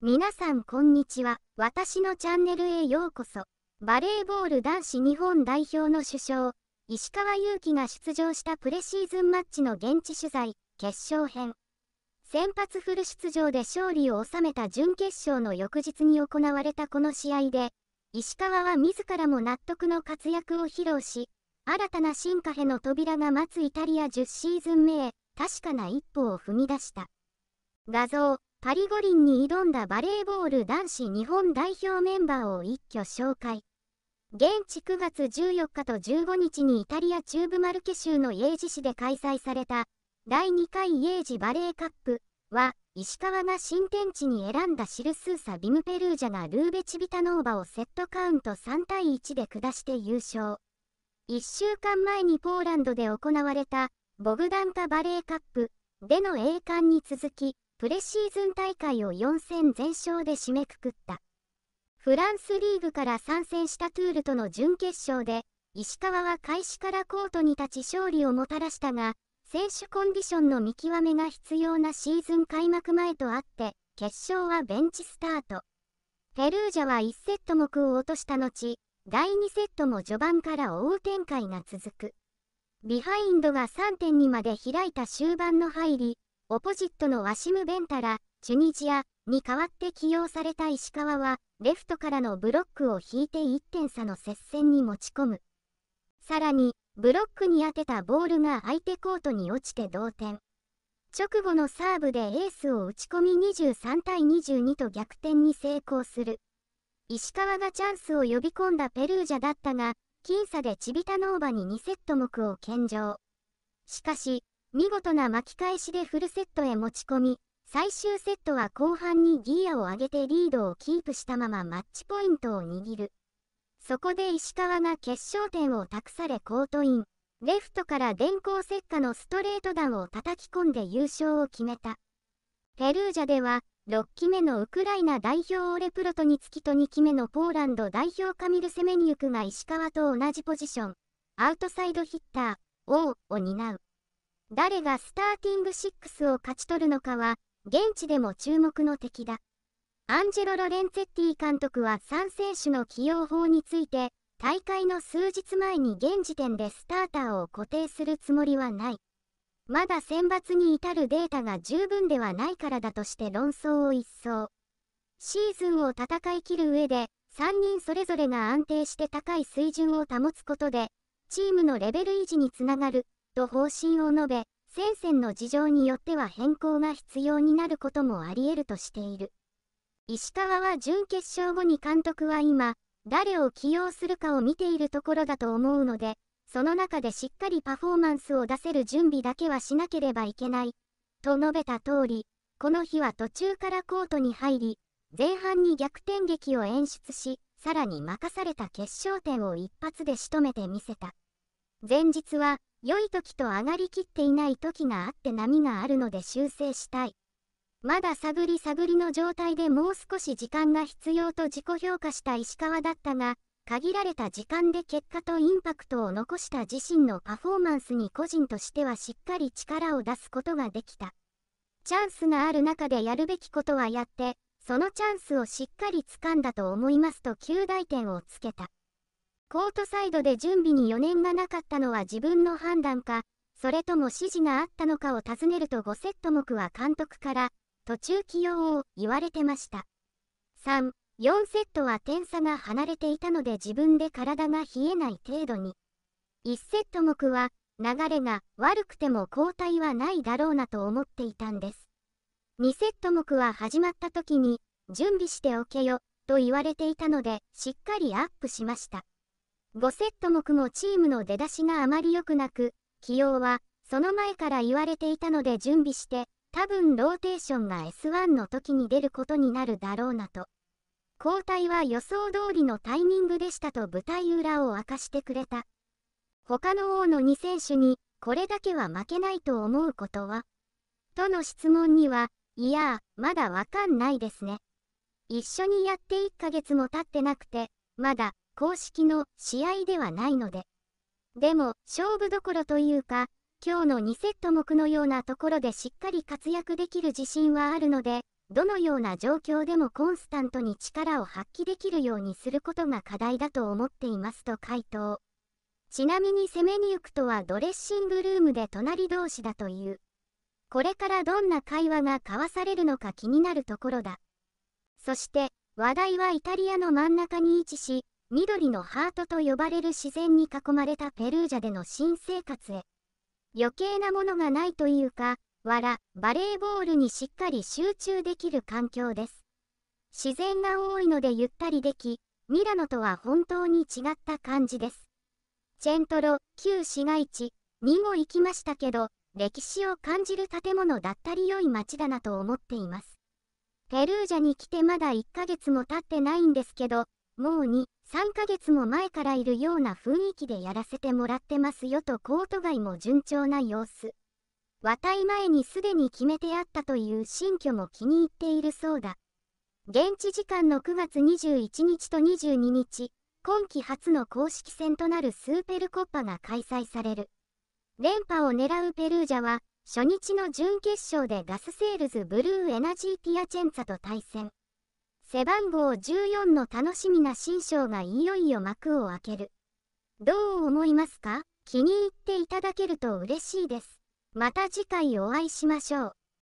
皆さんこんにちは。私のチャンネルへようこそ。バレーボール男子日本代表の主将、石川祐希が出場したプレシーズンマッチの現地取材、決勝編。先発フル出場で勝利を収めた準決勝の翌日に行われたこの試合で、石川は自らも納得の活躍を披露し、新たな進化への扉が待つイタリア10シーズン目へ、確かな一歩を踏み出した。画像パリ五輪に挑んだバレーボール男子日本代表メンバーを一挙紹介。現地9月14日と15日にイタリア中部マルケ州の英治市で開催された第2回英治バレーカップは石川が新天地に選んだシルスーサ・ビムペルージャがルーベチビタノーバをセットカウント3対1で下して優勝。1週間前にポーランドで行われたボグダンカバレーカップでの栄冠に続きプレシーズン大会を4戦全勝で締めくくった。フランスリーグから参戦したトゥールとの準決勝で、石川は開始からコートに立ち勝利をもたらしたが、選手コンディションの見極めが必要なシーズン開幕前とあって、決勝はベンチスタート。ペルージャは1セットも空を落とした後、第2セットも序盤から追う展開が続く。ビハインドが3点にまで開いた終盤の入り、オポジットのワシム・ベンタラ、チュニジアに代わって起用された石川は、レフトからのブロックを引いて1点差の接戦に持ち込む。さらに、ブロックに当てたボールが相手コートに落ちて同点。直後のサーブでエースを打ち込み23対22と逆転に成功する。石川がチャンスを呼び込んだペルージャだったが、僅差でチビタノーバに2セット目を献上。しかし、見事な巻き返しでフルセットへ持ち込み、最終セットは後半にギアを上げてリードをキープしたままマッチポイントを握る。そこで石川が決勝点を託されコートイン。レフトから電光石火のストレート弾を叩き込んで優勝を決めた。ペルージャでは、6期目のウクライナ代表オレプロトにつきと2期目のポーランド代表カミル・セメニュクが石川と同じポジション、アウトサイドヒッター、王を担う。誰がスターティング6を勝ち取るのかは、現地でも注目の敵だ。アンジェロ・ロレンツェッティ監督は3選手の起用法について、大会の数日前に現時点でスターターを固定するつもりはない。まだ選抜に至るデータが十分ではないからだとして論争を一掃。シーズンを戦い切る上で、3人それぞれが安定して高い水準を保つことで、チームのレベル維持につながると方針を述べ、戦線の事情によっては変更が必要になることもあり得るとしている。石川は準決勝後に監督は今、誰を起用するかを見ているところだと思うので、その中でしっかりパフォーマンスを出せる準備だけはしなければいけない、と述べた通り、この日は途中からコートに入り、前半に逆転劇を演出し、さらに任された決勝点を一発で仕留めてみせた。前日は、良い時と上がりきっていない時があって波があるので修正したい。まだ探り探りの状態でもう少し時間が必要と自己評価した石川だったが、限られた時間で結果とインパクトを残した自身のパフォーマンスに個人としてはしっかり力を出すことができた。チャンスがある中でやるべきことはやって、そのチャンスをしっかり掴んだと思いますと及第点をつけた。コートサイドで準備に余念がなかったのは自分の判断か、それとも指示があったのかを尋ねると5セット目は監督から途中起用を言われてました。3、4セットは点差が離れていたので自分で体が冷えない程度に。1セット目は流れが悪くても交代はないだろうなと思っていたんです。2セット目は始まった時に準備しておけよと言われていたのでしっかりアップしました。5セット目もチームの出だしがあまり良くなく、起用は、その前から言われていたので準備して、多分ローテーションが S1 の時に出ることになるだろうなと。交代は予想通りのタイミングでしたと舞台裏を明かしてくれた。他の王の2選手に、これだけは負けないと思うことはとの質問には、いやまだわかんないですね。一緒にやって1ヶ月も経ってなくて、まだ、公式の試合ではないので。でも、勝負どころというか、今日の2セット目のようなところでしっかり活躍できる自信はあるので、どのような状況でもコンスタントに力を発揮できるようにすることが課題だと思っていますと回答。ちなみに攻めに行くとはドレッシングルームで隣同士だという。これからどんな会話が交わされるのか気になるところだ。そして、話題はイタリアの真ん中に位置し、緑のハートと呼ばれる自然に囲まれたペルージャでの新生活へ。余計なものがないというか、わら、バレーボールにしっかり集中できる環境です。自然が多いのでゆったりでき、ミラノとは本当に違った感じです。チェントロ、旧市街地にも行きましたけど、歴史を感じる建物だったり良い街だなと思っています。ペルージャに来てまだ1ヶ月も経ってないんですけど、もう2、3ヶ月も前からいるような雰囲気でやらせてもらってますよとコート外も順調な様子。渡い前にすでに決めてあったという新居も気に入っているそうだ。現地時間の9月21日と22日、今季初の公式戦となるスーペルコッパが開催される。連覇を狙うペルージャは、初日の準決勝でガスセールズブルーエナジーティアチェンツァと対戦。背番号14の楽しみな新章がいよいよ幕を開ける。どう思いますか気に入っていただけると嬉しいです。また次回お会いしましょう。